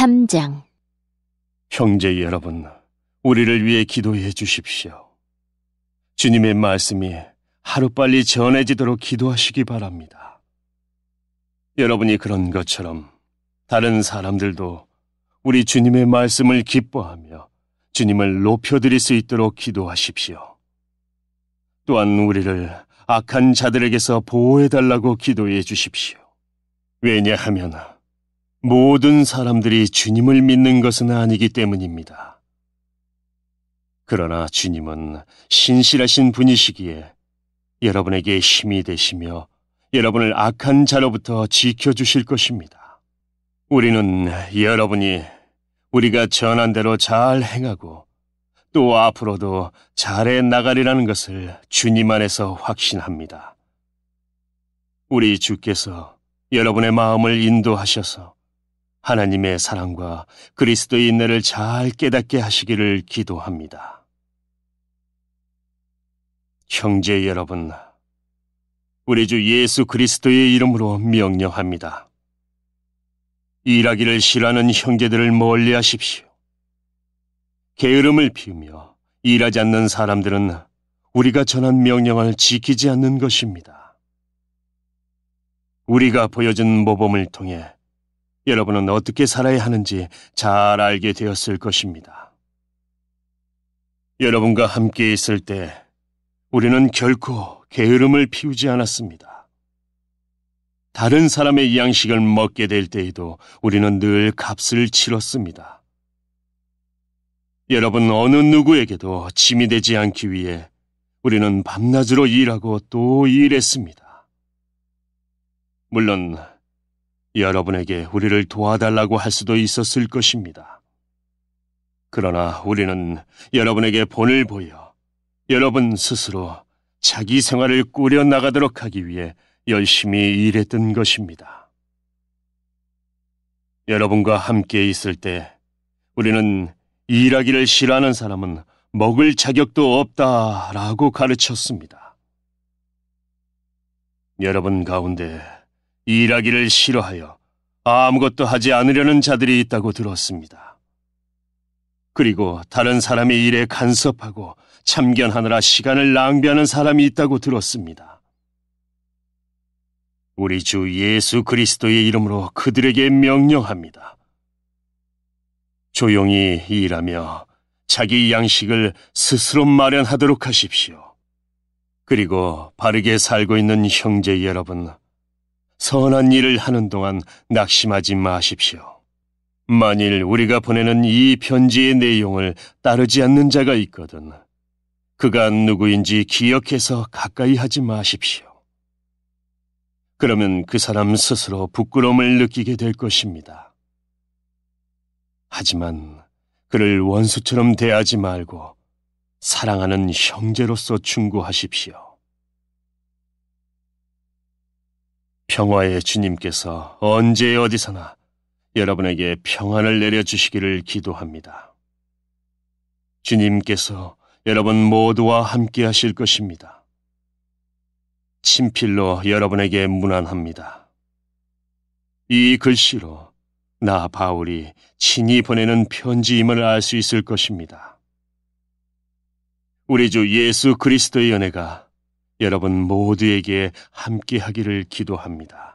3장 형제 여러분, 우리를 위해 기도해 주십시오. 주님의 말씀이 하루빨리 전해지도록 기도하시기 바랍니다. 여러분이 그런 것처럼 다른 사람들도 우리 주님의 말씀을 기뻐하며 주님을 높여드릴 수 있도록 기도하십시오. 또한 우리를 악한 자들에게서 보호해달라고 기도해 주십시오. 왜냐하면 모든 사람들이 주님을 믿는 것은 아니기 때문입니다. 그러나 주님은 신실하신 분이시기에 여러분에게 힘이 되시며 여러분을 악한 자로부터 지켜주실 것입니다. 우리는 여러분이 우리가 전한대로 잘 행하고 또 앞으로도 잘해 나가리라는 것을 주님 안에서 확신합니다. 우리 주께서 여러분의 마음을 인도하셔서 하나님의 사랑과 그리스도의 인내를 잘 깨닫게 하시기를 기도합니다. 형제 여러분, 우리 주 예수 그리스도의 이름으로 명령합니다. 일하기를 싫어하는 형제들을 멀리 하십시오. 게으름을 피우며 일하지 않는 사람들은 우리가 전한 명령을 지키지 않는 것입니다. 우리가 보여준 모범을 통해 여러분은 어떻게 살아야 하는지 잘 알게 되었을 것입니다. 여러분과 함께 있을 때 우리는 결코 게으름을 피우지 않았습니다. 다른 사람의 양식을 먹게 될 때에도 우리는 늘 값을 치렀습니다. 여러분 어느 누구에게도 짐이 되지 않기 위해 우리는 밤낮으로 일하고 또 일했습니다. 물론 여러분에게 우리를 도와달라고 할 수도 있었을 것입니다. 그러나 우리는 여러분에게 본을 보여 여러분 스스로 자기 생활을 꾸려나가도록 하기 위해 열심히 일했던 것입니다. 여러분과 함께 있을 때 우리는 일하기를 싫어하는 사람은 먹을 자격도 없다라고 가르쳤습니다. 여러분 가운데 일하기를 싫어하여 아무것도 하지 않으려는 자들이 있다고 들었습니다. 그리고 다른 사람의 일에 간섭하고 참견하느라 시간을 낭비하는 사람이 있다고 들었습니다. 우리 주 예수 그리스도의 이름으로 그들에게 명령합니다. 조용히 일하며 자기 양식을 스스로 마련하도록 하십시오. 그리고 바르게 살고 있는 형제 여러분, 선한 일을 하는 동안 낙심하지 마십시오. 만일 우리가 보내는 이 편지의 내용을 따르지 않는 자가 있거든. 그가 누구인지 기억해서 가까이 하지 마십시오. 그러면 그 사람 스스로 부끄러움을 느끼게 될 것입니다. 하지만 그를 원수처럼 대하지 말고 사랑하는 형제로서 충고하십시오. 평화의 주님께서 언제 어디서나 여러분에게 평안을 내려주시기를 기도합니다. 주님께서 여러분 모두와 함께 하실 것입니다. 친필로 여러분에게 문안합니다. 이 글씨로 나 바울이 친히 보내는 편지임을 알 수 있을 것입니다. 우리 주 예수 그리스도의 연애가 여러분 모두에게 함께 하기를 기도합니다.